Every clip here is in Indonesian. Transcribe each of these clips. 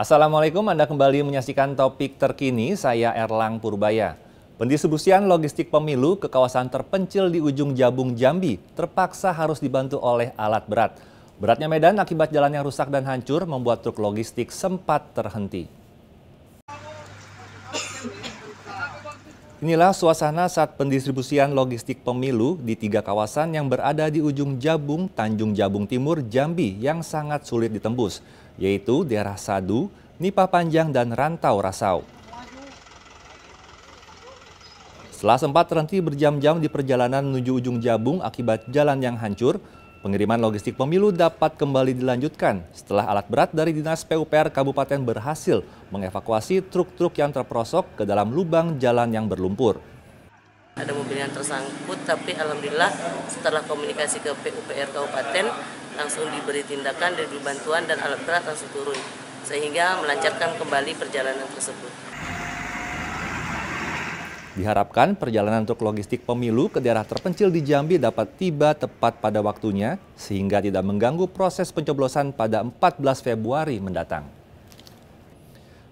Assalamualaikum, Anda kembali menyaksikan topik terkini, saya Erlang Purbaya. Pendistribusian logistik pemilu ke kawasan terpencil di ujung Jabung Jambi terpaksa harus dibantu oleh alat berat. Beratnya medan akibat jalan yang rusak dan hancur membuat truk logistik sempat terhenti. Inilah suasana saat pendistribusian logistik pemilu di tiga kawasan yang berada di ujung Jabung, Tanjung Jabung Timur, Jambi yang sangat sulit ditembus, yaitu daerah Sadu, Nipah Panjang, dan Rantau Rasau. Setelah sempat terhenti berjam-jam di perjalanan menuju ujung Jabung akibat jalan yang hancur, Pengiriman logistik pemilu dapat kembali dilanjutkan setelah alat berat dari Dinas PUPR Kabupaten berhasil mengevakuasi truk-truk yang terperosok ke dalam lubang jalan yang berlumpur. Ada mobil yang tersangkut, tapi alhamdulillah setelah komunikasi ke PUPR Kabupaten langsung diberi tindakan, dari bantuan dan alat berat langsung turun sehingga melancarkan kembali perjalanan tersebut. Diharapkan perjalanan untuk logistik pemilu ke daerah terpencil di Jambi dapat tiba tepat pada waktunya sehingga tidak mengganggu proses pencoblosan pada 14 Februari mendatang.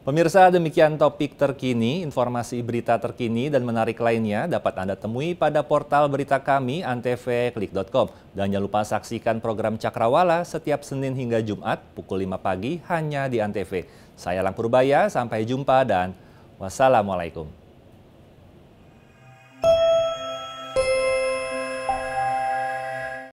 Pemirsa, demikian topik terkini, informasi berita terkini dan menarik lainnya dapat Anda temui pada portal berita kami antv.klik.com. Dan jangan lupa saksikan program Cakrawala setiap Senin hingga Jumat pukul 5 pagi hanya di Antv. Saya Lang Purbaya, sampai jumpa dan wassalamualaikum.